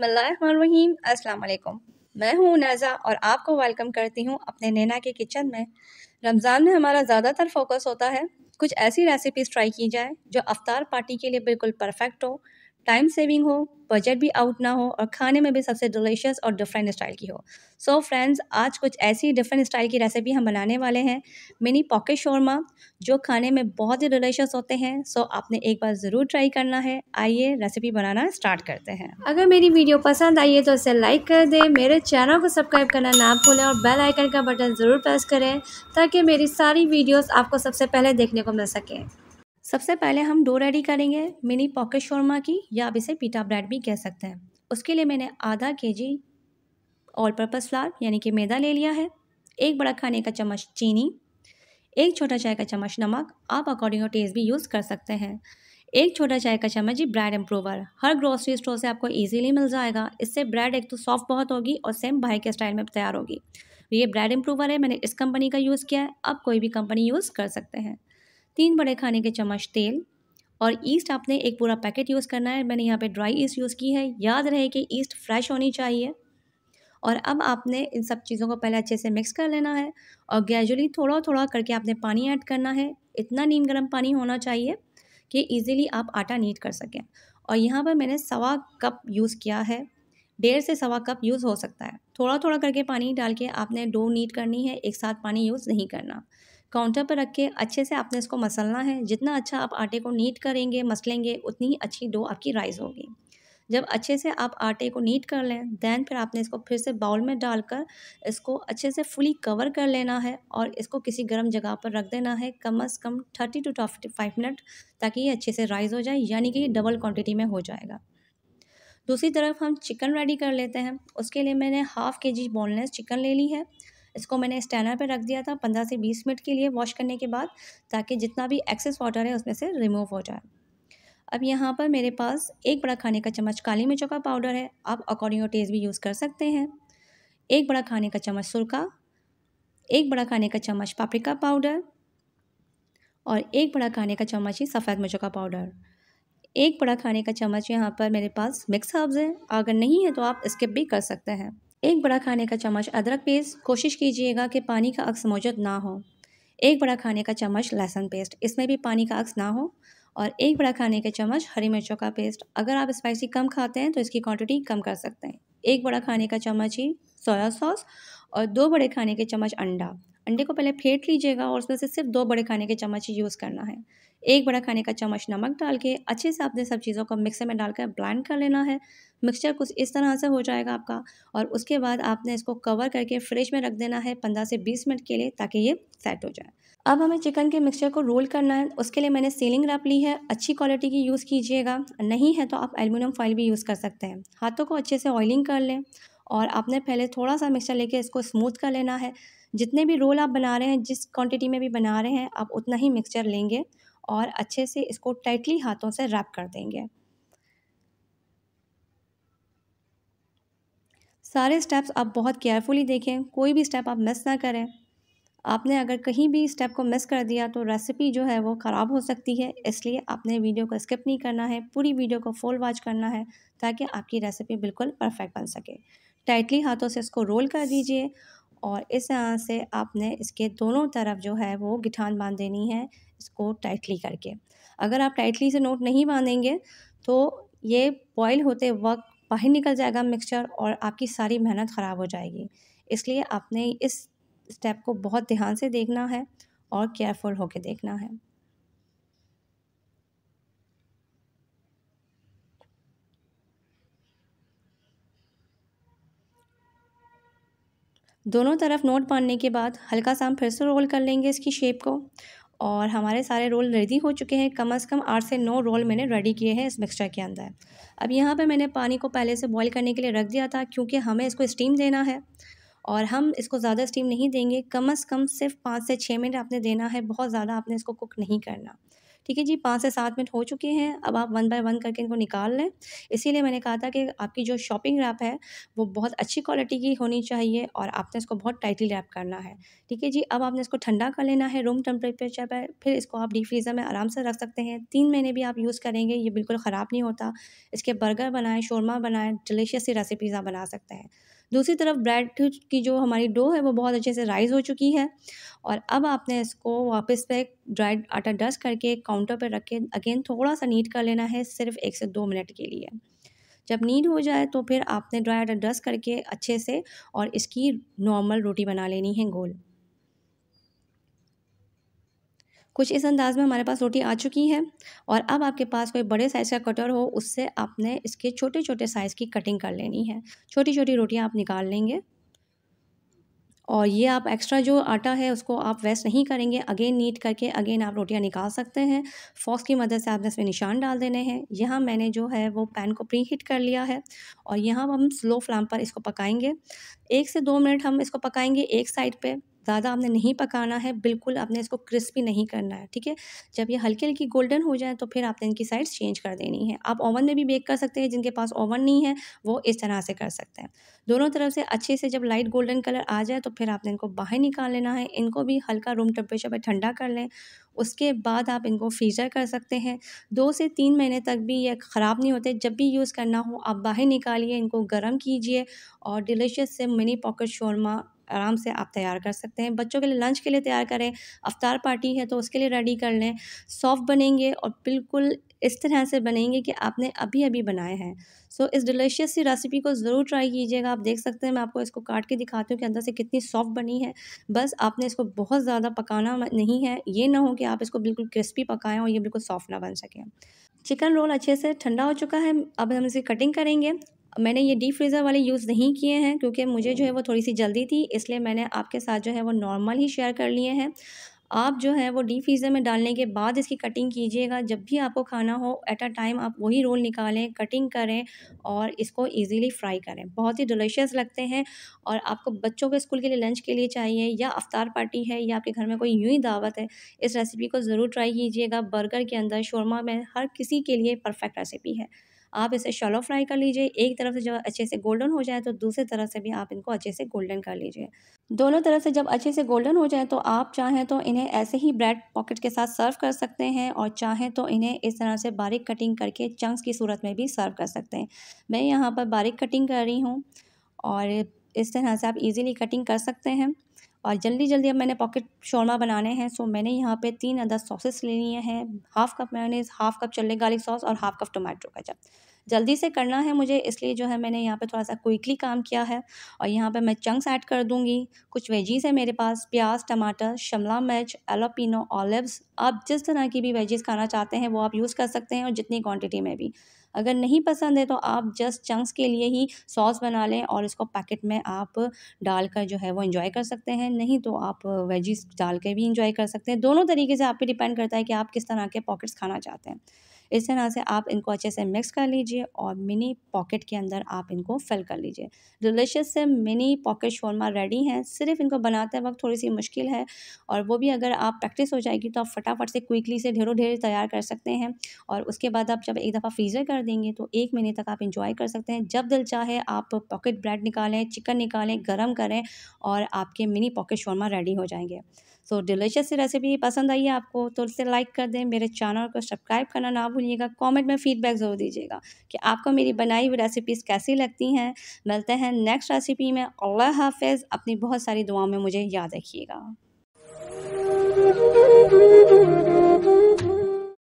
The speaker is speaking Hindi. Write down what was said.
अस्सलाम वालेकुम मैं हूं नज़ा और आपको वेलकम करती हूं अपने नैना के किचन में रमज़ान में हमारा ज़्यादातर फोकस होता है कुछ ऐसी रेसिपीज़ ट्राई की जाए जो अफ्तार पार्टी के लिए बिल्कुल परफेक्ट हो टाइम सेविंग हो बजट भी आउट ना हो और खाने में भी सबसे डिलीशियस और डिफरेंट स्टाइल की हो सो so फ्रेंड्स आज कुछ ऐसी डिफरेंट स्टाइल की रेसिपी हम बनाने वाले हैं मिनी पॉकेट शोरमा जो खाने में बहुत ही डिलीशियस होते हैं सो so आपने एक बार ज़रूर ट्राई करना है आइए रेसिपी बनाना स्टार्ट करते हैं अगर मेरी वीडियो पसंद आई है तो इसे लाइक कर दें मेरे चैनल को सब्सक्राइब करना ना भूलें और बेल आइकन का बटन ज़रूर प्रेस करें ताकि मेरी सारी वीडियोज़ आपको सबसे पहले देखने को मिल सकें सबसे पहले हम डो रेडी करेंगे मिनी पॉकेट शोरमा की या आप इसे पीटा ब्रेड भी कह सकते हैं उसके लिए मैंने आधा के जी ऑल पर्पज़ फ्लार यानी कि मैदा ले लिया है एक बड़ा खाने का चम्मच चीनी एक छोटा चाय का चम्मच नमक आप अकॉर्डिंग टू टेस्ट भी यूज़ कर सकते हैं एक छोटा चाय का चम्मच जी ब्रेड इम्प्रूवर हर ग्रोसरी स्टोर से आपको इजीली मिल जाएगा इससे ब्रेड एक तो सॉफ्ट बहुत होगी और सेम भाई के स्टाइल में तैयार होगी ये ब्रेड इम्प्रूवर है मैंने इस कंपनी का यूज़ किया है आप कोई भी कंपनी यूज़ कर सकते हैं तीन बड़े खाने के चम्मच तेल और ईस्ट आपने एक पूरा पैकेट यूज़ करना है मैंने यहाँ पे ड्राई ईस्ट यूज़ की है याद रहे कि ईस्ट फ्रेश होनी चाहिए और अब आपने इन सब चीज़ों को पहले अच्छे से मिक्स कर लेना है और ग्रेजुअली थोड़ा थोड़ा करके आपने पानी ऐड करना है इतना नीम गर्म पानी होना चाहिए कि ईज़िली आप आटा नीट कर सकें और यहाँ पर मैंने सवा कप यूज़ किया है डेढ़ से सवा कप यूज़ हो सकता है थोड़ा थोड़ा करके पानी डाल के आपने डो नीट करनी है एक साथ पानी यूज़ नहीं करना काउंटर पर रख के अच्छे से आपने इसको मसलना है जितना अच्छा आप आटे को नीट करेंगे मसलेंगे उतनी ही अच्छी डो आपकी राइस होगी जब अच्छे से आप आटे को नीट कर लें दैन फिर आपने इसको फिर से बाउल में डालकर इसको अच्छे से फुली कवर कर लेना है और इसको किसी गर्म जगह पर रख देना है कम अज़ कम thirty to fifty five minute ताकि ये अच्छे से राइज़ हो जाए यानी कि ये डबल क्वान्टिटी में हो जाएगा दूसरी तरफ हम चिकन रेडी कर लेते हैं उसके लिए मैंने हाफ़ के जी बोनलेस चिकन ले ली है इसको मैंने स्टैनर पर रख दिया था पंद्रह से बीस मिनट के लिए वॉश करने के बाद ताकि जितना भी एक्सेस वाटर है उसमें से रिमूव हो जाए अब यहाँ पर मेरे पास एक बड़ा खाने का चम्मच काली मिर्चों का पाउडर है आप अकॉर्डिंग टू टेस्ट भी यूज़ कर सकते हैं एक बड़ा खाने का चम्मच सुरखा एक बड़ा खाने का चम्मच पापरिका पाउडर और एक बड़ा खाने का चम्मच ही सफ़ेद मिर्चों का पाउडर एक बड़ा खाने का चम्मच यहाँ पर मेरे पास मिक्स हर्ब्स है अगर नहीं है तो आप स्किप भी कर सकते हैं एक बड़ा खाने का चम्मच अदरक पेस्ट कोशिश कीजिएगा कि पानी का अक्स मौजूद ना हो एक बड़ा खाने का चम्मच लहसुन पेस्ट इसमें भी पानी का अक्स ना हो और एक बड़ा खाने का चम्मच हरी मिर्चों का पेस्ट अगर आप स्पाइसी कम खाते हैं तो इसकी क्वांटिटी कम कर सकते हैं एक बड़ा खाने का चम्मच ही सोया सॉस और दो बड़े खाने के चम्मच अंडा अंडे को पहले फेंट लीजिएगा और उसमें से सिर्फ दो बड़े खाने के चम्मच ही यूज़ करना है एक बड़ा खाने का चम्मच नमक डाल के अच्छे से आपने सब चीज़ों को मिक्सर में डालकर ब्लाइंड कर लेना है मिक्सचर कुछ इस तरह से हो जाएगा आपका और उसके बाद आपने इसको कवर करके फ्रिज में रख देना है पंद्रह से बीस मिनट के लिए ताकि ये सेट हो जाए अब हमें चिकन के मिक्सचर को रोल करना है उसके लिए मैंने सीलिंग रैप ली है अच्छी क्वालिटी की यूज़ कीजिएगा नहीं है तो आप एल्यूमिनियम फॉइल भी यूज़ कर सकते हैं हाथों को अच्छे से ऑयलिंग कर लें और आपने पहले थोड़ा सा मिक्सचर लेके इसको स्मूथ कर लेना है जितने भी रोल आप बना रहे हैं जिस क्वांटिटी में भी बना रहे हैं आप उतना ही मिक्सचर लेंगे और अच्छे से इसको टाइटली हाथों से रैप कर देंगे सारे स्टेप्स आप बहुत केयरफुली देखें कोई भी स्टेप आप मिस ना करें आपने अगर कहीं भी स्टेप को मिस कर दिया तो रेसिपी जो है वो ख़राब हो सकती है इसलिए आपने वीडियो को स्किप नहीं करना है पूरी वीडियो को फुल वॉच करना है ताकि आपकी रेसिपी बिल्कुल परफेक्ट बन सके टाइटली हाथों से इसको रोल कर दीजिए और इस तरह से आपने इसके दोनों तरफ जो है वो गिठान बांध देनी है इसको टाइटली करके अगर आप टाइटली से नोट नहीं बांधेंगे तो ये बॉयल होते वक्त बाहर निकल जाएगा मिक्सचर और आपकी सारी मेहनत ख़राब हो जाएगी इसलिए आपने इस स्टेप को बहुत ध्यान से देखना है और केयरफुल होकर देखना है दोनों तरफ नोट बांधने के बाद हल्का सा हम फिर से रोल कर लेंगे इसकी शेप को और हमारे सारे रोल रेडी हो चुके हैं कम अज़ कम आठ से नौ रोल मैंने रेडी किए हैं इस मिक्सचर के अंदर अब यहाँ पे मैंने पानी को पहले से बॉईल करने के लिए रख दिया था क्योंकि हमें इसको स्टीम देना है और हम इसको ज़्यादा स्टीम नहीं देंगे कम अज़ कम सिर्फ पाँच से छः मिनट आपने देना है बहुत ज़्यादा आपने इसको कुक नहीं करना ठीक है जी पाँच से सात मिनट हो चुके हैं अब आप वन बाय वन करके इनको निकाल लें इसीलिए मैंने कहा था कि आपकी जो शॉपिंग रैप है वो बहुत अच्छी क्वालिटी की होनी चाहिए और आपने इसको बहुत टाइटली रैप करना है ठीक है जी अब आपने इसको ठंडा कर लेना है रूम टेम्परेचर पर फिर इसको आप डीप फ्रीज़र में आराम से रख सकते हैं तीन महीने भी आप यूज़ करेंगे ये बिल्कुल ख़राब नहीं होता इसके बर्गर बनाएं शोरमा बनाएं डिलीशियस सी रेसिपीज़ आप बना सकते हैं दूसरी तरफ ब्रेड की जो हमारी डो है वो बहुत अच्छे से राइज़ हो चुकी है और अब आपने इसको वापस पे ड्राइड आटा डस्ट करके काउंटर पर रख के अगेन थोड़ा सा नीट कर लेना है सिर्फ एक से दो मिनट के लिए जब नीट हो जाए तो फिर आपने ड्राई आटा डस्ट करके अच्छे से और इसकी नॉर्मल रोटी बना लेनी है गोल कुछ इस अंदाज में हमारे पास रोटी आ चुकी है और अब आपके पास कोई बड़े साइज़ का कटर हो उससे आपने इसके छोटे छोटे साइज़ की कटिंग कर लेनी है छोटी छोटी रोटियाँ आप निकाल लेंगे और ये आप एक्स्ट्रा जो आटा है उसको आप वेस्ट नहीं करेंगे अगेन नीट करके अगेन आप रोटियां निकाल सकते हैं फॉक्स की मदद से आपने इसमें निशान डाल देने हैं यहाँ मैंने जो है वो पैन को प्री हीट कर लिया है और यहाँ हम स्लो फ्लेम पर इसको पकाएंगे एक से दो मिनट हम इसको पकाएंगे एक साइड पे ज़्यादा आपने नहीं पकाना है बिल्कुल आपने इसको क्रिस्पी नहीं करना है ठीक है जब ये हल्की हल्की गोल्डन हो जाए तो फिर आपने इनकी साइड्स चेंज कर देनी है आप ओवन में भी बेक कर सकते हैं जिनके पास ओवन नहीं है वो इस तरह से कर सकते हैं दोनों तरफ से अच्छे से जब लाइट गोल्डन कलर आ जाए तो फिर आपने इनको बाहर निकाल लेना है इनको भी हल्का रूम टेम्परेचर पर ठंडा कर लें उसके बाद आप इनको फ्रीजर कर सकते हैं दो से तीन महीने तक भी ये ख़राब नहीं होते जब भी यूज़ करना हो आप बाहर निकालिए इनको गर्म कीजिए और डिलीशियस से मिनी पॉकेट शोरमा आराम से आप तैयार कर सकते हैं बच्चों के लिए लंच के लिए तैयार करें अफ्तार पार्टी है तो उसके लिए रेडी कर लें सॉफ्ट बनेंगे और बिल्कुल इस तरह से बनेंगे कि आपने अभी अभी बनाए हैं सो so, इस डिलीशियस सी रेसिपी को ज़रूर ट्राई कीजिएगा आप देख सकते हैं मैं आपको इसको काट के दिखाती हूँ कि अंदर से कितनी सॉफ्ट बनी है बस आपने इसको बहुत ज़्यादा पकाना नहीं है ये ना हो कि आप इसको बिल्कुल क्रिस्पी पकाएं और ये बिल्कुल सॉफ्ट ना बन सकें चिकन रोल अच्छे से ठंडा हो चुका है अब हम इसे कटिंग करेंगे मैंने ये डीप फ्रीज़र वाले यूज़ नहीं किए हैं क्योंकि मुझे जो है वो थोड़ी सी जल्दी थी इसलिए मैंने आपके साथ जो है वो नॉर्मल ही शेयर कर लिए हैं आप जो है वो डीप फ्रीज़र में डालने के बाद इसकी कटिंग कीजिएगा जब भी आपको खाना हो एट अ टाइम आप वही रोल निकालें कटिंग करें और इसको इजीली फ्राई करें बहुत ही डिलीशियस लगते हैं और आपको बच्चों के स्कूल के लिए लंच के लिए चाहिए या अफ्तार पार्टी है या आपके घर में कोई यूँ ही दावत है इस रेसिपी को ज़रूर ट्राई कीजिएगा बर्गर के अंदर शोरमा में हर किसी के लिए परफेक्ट रेसिपी है आप इसे शॉलो फ्राई कर लीजिए एक तरफ से जब अच्छे से गोल्डन हो जाए तो दूसरी तरफ से भी आप इनको अच्छे से गोल्डन कर लीजिए दोनों तरफ से जब अच्छे से गोल्डन हो जाए तो आप चाहें तो इन्हें ऐसे ही ब्रेड पॉकेट के साथ सर्व कर सकते हैं और चाहें तो इन्हें इस तरह से बारीक कटिंग करके चंक्स की सूरत में भी सर्व कर सकते हैं मैं यहाँ पर बारीक कटिंग कर रही हूँ और इस तरह से आप इजीली कटिंग कर सकते हैं और जल्दी जल्दी अब मैंने पॉकेट शोरमा बनाने हैं सो मैंने यहाँ पे तीन अदर सॉसेस ले लिए हैं half cup mayonnaise half cup chilli garlic sauce और हाफ़ कप टोमेटो का जल्दी से करना है मुझे इसलिए जो है मैंने यहाँ पे थोड़ा सा क्विकली काम किया है और यहाँ पे मैं चंक्स ऐड कर दूँगी कुछ वेजीज़ है मेरे पास प्याज टमाटर शिमला मिर्च एलोपिनो ऑलिव्स आप जिस तरह की भी वेजीज़ खाना चाहते हैं वो आप यूज़ कर सकते हैं और जितनी क्वांटिटी में भी अगर नहीं पसंद है तो आप जस्ट चंक्स के लिए ही सॉस बना लें और इसको पैकेट में आप डालकर जो है वो इंजॉय कर सकते हैं नहीं तो आप वेजिस डाल के भी इंजॉय कर सकते हैं दोनों तरीके से आप पे डिपेंड करता है कि आप किस तरह के पॉकेट्स खाना चाहते हैं इस तरह से आप इनको अच्छे से मिक्स कर लीजिए और मिनी पॉकेट के अंदर आप इनको फिल कर लीजिए डिलिशियस से मिनी पॉकेट शोरमा रेडी हैं सिर्फ इनको बनाते वक्त थोड़ी सी मुश्किल है और वो भी अगर आप प्रैक्टिस हो जाएगी तो आप फटाफट से क्विकली से ढेरों ढेर तैयार कर सकते हैं और उसके बाद आप जब एक दफ़ा फ्रीज़र कर देंगे तो एक महीने तक आप इंजॉय कर सकते हैं जब दिल चाहे आप पॉकेट ब्रेड निकालें चिकन निकालें गर्म करें और आपके मिनी पॉकेट शोरमा रेडी हो जाएंगे तो डिलीशियस रेसिपी पसंद आई है आपको तो उससे लाइक कर दें मेरे चैनल को सब्सक्राइब करना ना भूलिएगा कमेंट में फीडबैक ज़रूर दीजिएगा कि आपको मेरी बनाई हुई रेसिपीज़ कैसी लगती हैं मिलते हैं नेक्स्ट रेसिपी में अल्लाह हाफिज़ अपनी बहुत सारी दुआओं में मुझे याद रखिएगा